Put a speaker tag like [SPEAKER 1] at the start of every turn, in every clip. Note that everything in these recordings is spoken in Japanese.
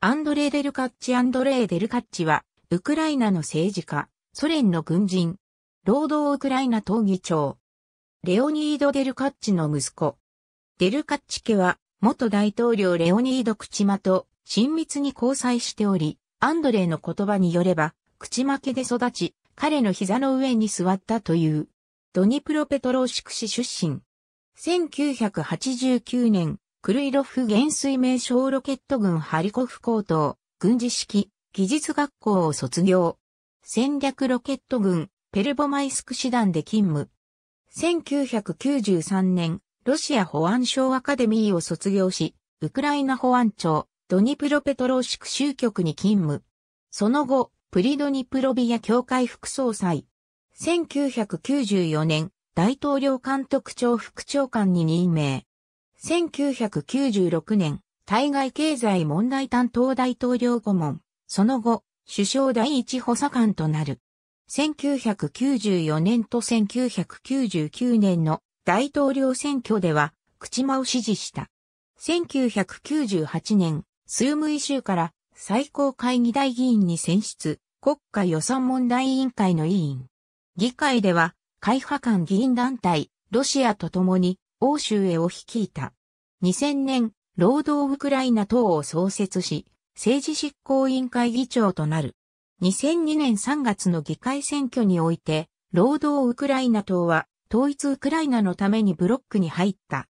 [SPEAKER 1] アンドレー・デルカッチ・アンドレー・デルカッチは、ウクライナの政治家、ソ連の軍人、労働ウクライナ闘技長、レオニード・デルカッチの息子。デルカッチ家は、元大統領レオニード・クチマと親密に交際しており、アンドレーの言葉によれば、クチマ家で育ち、彼の膝の上に座ったという、ドニプロペトローシク市出身。1989年、クルイロフ元帥名小ロケット軍ハリコフ高等、軍事式、技術学校を卒業。戦略ロケット軍、ペルボマイスク師団で勤務。1993年、ロシア保安省アカデミーを卒業し、ウクライナ保安庁、ドニプロペトローシク州局に勤務。その後、プリドニプロビア協会副総裁。1994年、大統領監督庁副長官に任命。1996年、対外経済問題担当大統領顧問、その後、首相第一補佐官となる。1994年と1999年の大統領選挙では、口間を支持した。1998年、スームイ州から最高会議大議員に選出、国家予算問題委員会の委員。議会では、会派間議員団体、ロシアと共に欧州へを率いた。2000年、労働ウクライナ等を創設し、政治執行委員会議長となる。2002年3月の議会選挙において、労働ウクライナ党は統一ウクライナのためにブロックに入った。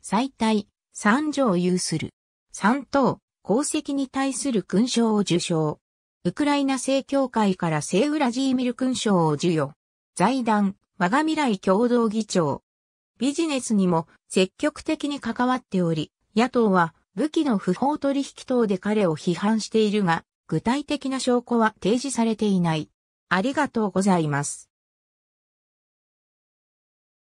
[SPEAKER 1] 最大、3条有する。3等、功績に対する勲章を受章。ウクライナ正教会から聖ウラジーミル勲章を授与。財団、我が未来共同議長。ビジネスにも積極的に関わっており、野党は武器の不法取引等で彼を批判しているが、具体的な証拠は提示されていない。ありがとうございます。